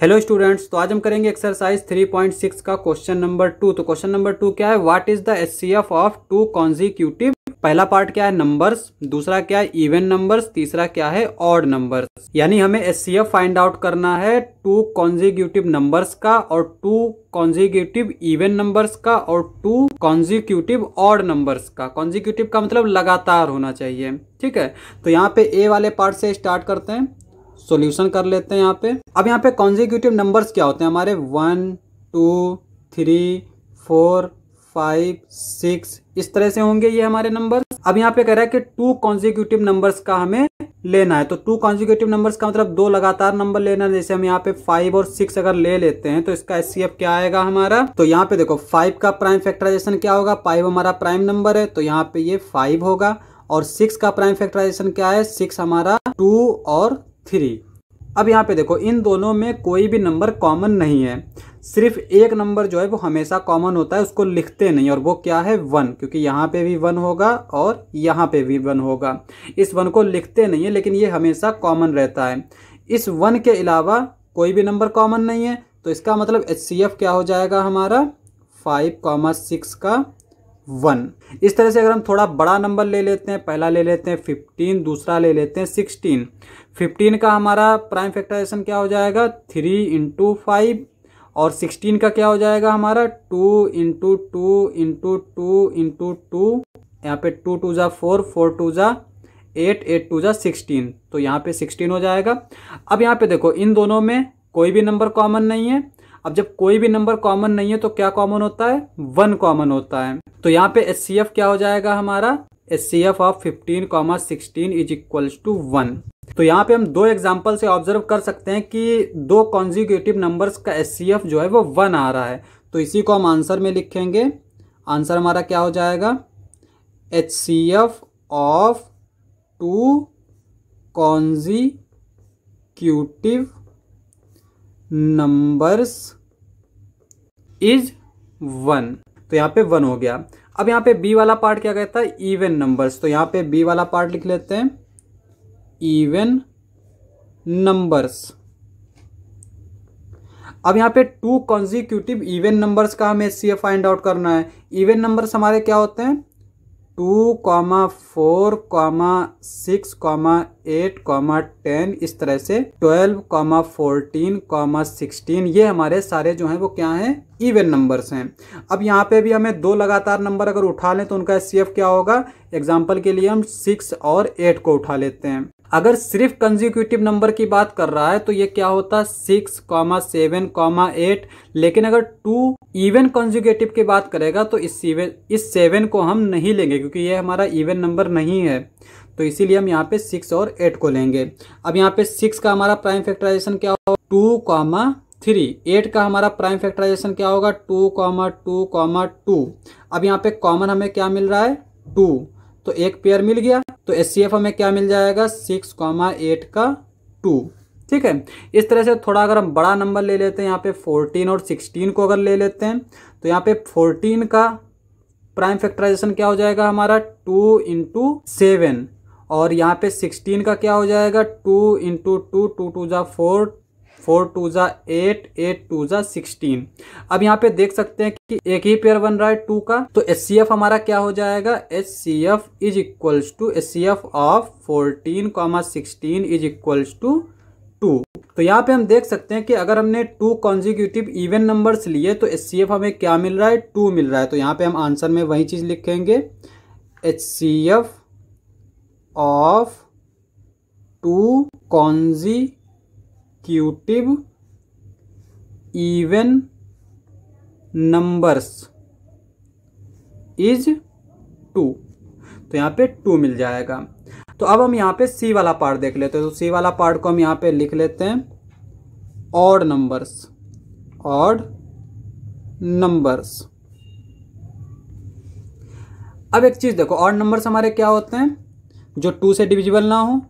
hello students तो आज हम करेंगे एक्सरसाइज 3.6 का क्वेश्चन नंबर टू तो क्वेश्चन नंबर टू क्या है what is the S of two consecutive पहला पार्ट क्या है नंबर्स दूसरा क्या है इवन नंबर्स तीसरा क्या है ऑड नंबर्स यानी हमें एस फाइंड आउट करना है टू कॉन्जिक्यूटिव नंबर्स का और टू कॉन्जिक्यूटिव इवन नंबर्स का और टू कॉन्जिक्यूटिव ऑड नंबर्स का कॉन्जिक्यूटिव का मतलब लगातार होना चाहिए ठीक है तो यहाँ पे ए वाले पार्ट से स्टार्ट करते हैं सॉल्यूशन कर लेते हैं यहाँ पे अब यहाँ पे कॉन्जिक्यूटिव नंबर्स क्या होते हैं हमारे one two three four five six इस तरह से होंगे ये हमारे नंबर अब यहाँ पे कह रहा है कि टू कॉन्जिक्यूटिव नंबर्स का हमें लेना है तो टू कॉन्जिक्यूटिव नंबर्स का मतलब दो लगातार नंबर लेना है जैसे हम यहाँ पे फाइव और सिक्स अगर ले लेते हैं तो इसका एस क्या आएगा हमारा तो यहाँ पे देखो फाइव का प्राइम फैक्ट्राइजेशन क्या होगा फाइव हमारा प्राइम नंबर है तो यहाँ पे ये फाइव होगा और सिक्स का प्राइम फैक्ट्राइजेशन क्या है सिक्स हमारा टू और थ्री अब यहाँ पे देखो इन दोनों में कोई भी नंबर कॉमन नहीं है सिर्फ एक नंबर जो है वो हमेशा कॉमन होता है उसको लिखते नहीं और वो क्या है वन क्योंकि यहाँ पे भी वन होगा और यहाँ पे भी वन होगा इस वन को लिखते नहीं है लेकिन ये हमेशा कॉमन रहता है इस वन के अलावा कोई भी नंबर कॉमन नहीं है तो इसका मतलब एच क्या हो जाएगा हमारा फाइव कॉमा सिक्स का वन इस तरह से अगर हम थोड़ा बड़ा नंबर ले लेते हैं पहला ले लेते हैं फिफ्टीन दूसरा ले लेते हैं सिक्सटीन फिफ्टीन का हमारा प्राइम फैक्टराइजेशन क्या हो जाएगा थ्री इंटू फाइव और सिक्सटीन का क्या हो जाएगा हमारा two into two into two into two यहाँ पे टू टू ज़ा फोर फोर टू ज़ा एट एट टू ज़ा सिक्सटीन तो यहाँ पे सिक्सटीन हो जाएगा अब यहाँ पे देखो इन दोनों में कोई भी नंबर कॉमन नहीं है अब जब कोई भी नंबर कॉमन नहीं है तो क्या कॉमन होता है वन कॉमन होता है तो यहाँ पे एस क्या हो जाएगा हमारा S C F of fifteen comma sixteen is equal to one तो यहाँ पे हम दो एग्जाम्पल से ऑब्जर्व कर सकते हैं कि दो कॉन्जिक्यूटिव नंबर्स का एस जो है वो वन आ रहा है तो इसी को हम आंसर में लिखेंगे आंसर हमारा क्या हो जाएगा H C F of two consecutive numbers is one तो यहाँ पे वन हो गया अब यहाँ पे बी वाला पार्ट क्या कहता है इवन नंबर्स तो यहाँ पे बी वाला पार्ट लिख लेते हैं इवन नंबर्स अब यहाँ पे टू कॉन्जिक्यूटिव इवन नंबर्स का हमें सी फाइंड आउट करना है इवन नंबर्स हमारे क्या होते हैं two comma four comma six comma eight comma ten इस तरह से twelve comma fourteen comma sixteen ये हमारे सारे जो हैं वो क्या हैं इवन नंबर्स हैं अब यहाँ पे भी हमें दो लगातार नंबर अगर उठा लें तो उनका एस क्या होगा एग्जाम्पल के लिए हम सिक्स और एट को उठा लेते हैं अगर सिर्फ कंजिक्यूटिव नंबर की बात कर रहा है तो ये क्या होता है six comma seven comma eight लेकिन अगर टू इवन कंजिक्यूटिव की बात करेगा तो इस इस सेवन को हम नहीं लेंगे क्योंकि ये हमारा इवन नंबर नहीं है तो इसीलिए हम यहाँ पे सिक्स और एट को लेंगे अब यहाँ पे सिक्स का हमारा प्राइम फैक्टराइजेशन क्या होगा टू कॉमा थ्री एट का हमारा प्राइम फैक्टराइजेशन क्या होगा two comma two comma two अब यहाँ पे कॉमन हमें क्या मिल रहा है टू तो एक पेयर मिल गया तो एस हमें क्या मिल जाएगा सिक्स कॉमा एट का टू ठीक है इस तरह से थोड़ा अगर हम बड़ा नंबर ले लेते हैं यहाँ पे फोर्टीन और सिक्सटीन को अगर ले लेते हैं तो यहाँ पे फोर्टीन का प्राइम फैक्टराइजेशन क्या हो जाएगा हमारा टू इंटू सेवन और यहाँ पे सिक्सटीन का क्या हो जाएगा two into two two two जा फोर फोर टू ज़ा एट एट टू ज़ा सिक्सटीन अब यहाँ पे देख सकते हैं कि एक ही पेयर बन रहा है टू का तो एस सी एफ हमारा क्या हो जाएगा H C F is equals to S C F of fourteen comma sixteen is equals to two तो यहाँ पे हम देख सकते हैं कि अगर हमने टू कॉन्जिक्यूटिव इवन नंबर्स लिए तो एस सी एफ हमें क्या मिल रहा है टू मिल रहा है तो यहाँ पे हम आंसर में वही चीज़ लिखेंगे H C F of two कॉन्जी consecutive even numbers is two तो यहाँ पे टू मिल जाएगा तो अब हम यहाँ पे सी वाला पार्ट देख लेते हैं तो सी वाला पार्ट को हम यहाँ पे लिख लेते हैं ऑड नंबर्स ऑड नंबर्स अब एक चीज़ देखो ऑड नंबर्स हमारे क्या होते हैं जो टू से डिविजिबल ना हो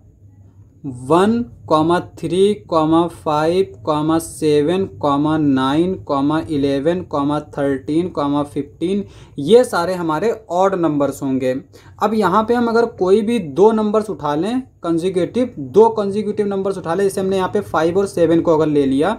one comma three comma five comma seven comma nine comma eleven comma thirteen comma fifteen ये सारे हमारे ऑड नंबर्स होंगे अब यहाँ पे हम अगर कोई भी दो नंबर्स उठा लें कंजिक्यूटिव दो कंजिक्यूटिव नंबर्स उठा लें जैसे हमने यहाँ पे फाइव और सेवन को अगर ले लिया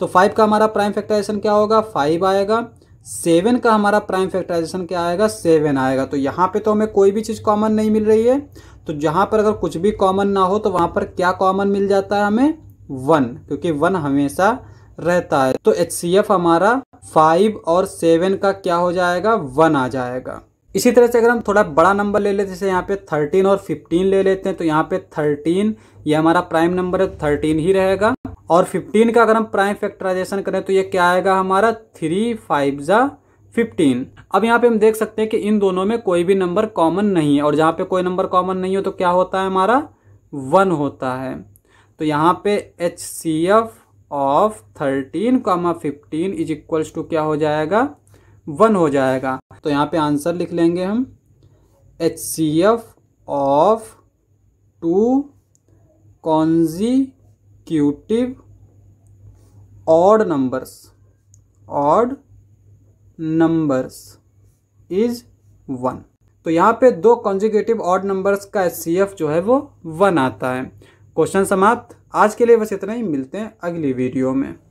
तो फाइव का हमारा प्राइम फैक्टराइजेशन क्या होगा फाइव आएगा सेवन का हमारा प्राइम फैक्टराइजेशन क्या आएगा सेवन आएगा तो यहाँ पे तो हमें कोई भी चीज़ कॉमन नहीं मिल रही है तो जहाँ पर अगर कुछ भी कॉमन ना हो तो वहाँ पर क्या कॉमन मिल जाता है हमें वन क्योंकि वन हमेशा रहता है तो एच हमारा फाइव और सेवन का क्या हो जाएगा वन आ जाएगा इसी तरह से अगर हम थोड़ा बड़ा नंबर ले लेते जैसे यहाँ पे थर्टीन और फिफ्टीन ले लेते हैं तो यहाँ पे थर्टीन ये हमारा प्राइम नंबर है थर्टीन तो ही रहेगा और फिफ्टीन का अगर हम प्राइम फैक्टराइजेशन करें तो ये क्या आएगा हमारा थ्री फाइव ज़ा फिफ्टीन अब यहाँ पे हम देख सकते हैं कि इन दोनों में कोई भी नंबर कॉमन नहीं है और जहाँ पे कोई नंबर कॉमन नहीं हो तो क्या होता है हमारा वन होता है तो यहाँ पे H C F of thirteen comma fifteen is equals to क्या हो जाएगा वन हो जाएगा तो यहाँ पे आंसर लिख लेंगे हम H C F of two consecutive odd numbers odd numbers is one तो यहाँ पे दो कॉन्जिक्यूटिव ऑड नंबर्स का एच सी एफ जो है वो वन आता है क्वेश्चन समाप्त आज के लिए बस इतना ही मिलते हैं अगली वीडियो में